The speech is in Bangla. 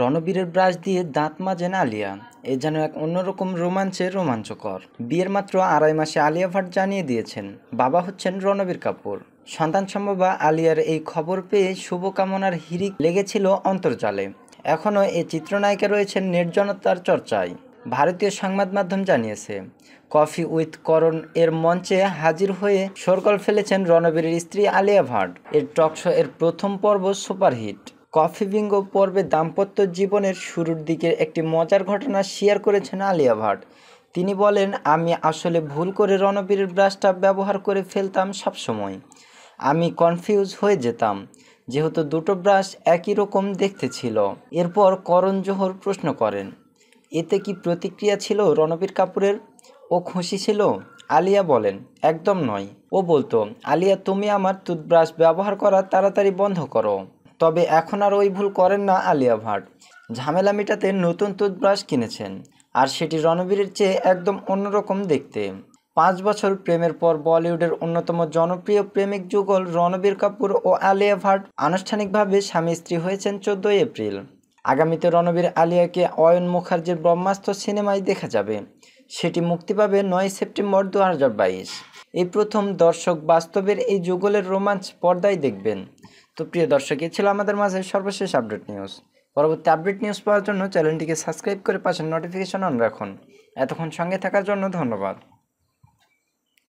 রণবীরের ব্রাশ দিয়ে দাঁত মাজেন আলিয়া এ যেন এক অন্যরকম রোমাঞ্চের রোমাঞ্চকর বিয়ের মাত্র আড়াই মাসে আলিয়া ভাট জানিয়ে দিয়েছেন বাবা হচ্ছেন রণবীর কাপুর সন্তান সম্ভবা আলিয়ার এই খবর পেয়ে শুভকামনার হিরিক লেগেছিল অন্তর্জালে এখনও এ চিত্রনায়িকা রয়েছেন নির্জনতার চর্চায় ভারতীয় সংবাদ মাধ্যম জানিয়েছে কফি উইথ করণ এর মঞ্চে হাজির হয়ে সরকল ফেলেছেন রণবীরের স্ত্রী আলিয়া ভাট এর টকশো এর প্রথম পর্ব সুপারহিট কফি বিঙ্গো পর্বে দাম্পত্য জীবনের শুরুর দিকের একটি মজার ঘটনা শেয়ার করেছেন আলিয়া ভাট তিনি বলেন আমি আসলে ভুল করে রণবীরের ব্রাশটা ব্যবহার করে ফেলতাম সবসময় আমি কনফিউজ হয়ে যেতাম যেহেতু দুটো ব্রাশ একই রকম দেখতে ছিল এরপর করণ জোহর প্রশ্ন করেন এতে কি প্রতিক্রিয়া ছিল রণবীর কাপুরের ও খুশি ছিল আলিয়া বলেন একদম নয় ও বলতো আলিয়া তুমি আমার টুথব্রাশ ব্যবহার করা তাড়াতাড়ি বন্ধ করো তবে এখন আর ওই ভুল করেন না আলিয়া ভাট ঝামেলা মেটাতে নতুন টুথব্রাশ কিনেছেন আর সেটি রণবীরের চেয়ে একদম অন্যরকম দেখতে পাঁচ বছর প্রেমের পর বলিউডের অন্যতম জনপ্রিয় প্রেমিক যুগল রণবীর কাপুর ও আলিয়া ভাট আনুষ্ঠানিকভাবে স্বামী স্ত্রী হয়েছেন চোদ্দই এপ্রিল আগামীতে রণবীর আলিয়াকে অয়ন মুখার্জির ব্রহ্মাস্ত্র সিনেমায় দেখা যাবে সেটি মুক্তি পাবে নয় সেপ্টেম্বর দু এই প্রথম দর্শক বাস্তবের এই যুগলের রোমাঞ্চ পর্দায় দেখবেন তো প্রিয় দর্শক এ ছিল আমাদের মাঝে সর্বশেষ আপডেট নিউজ পরবর্তী আপডেট নিউজ পাওয়ার জন্য চ্যানেলটিকে সাবস্ক্রাইব করে পাশে নোটিফিকেশন অন রাখুন এতক্ষণ সঙ্গে থাকার জন্য ধন্যবাদ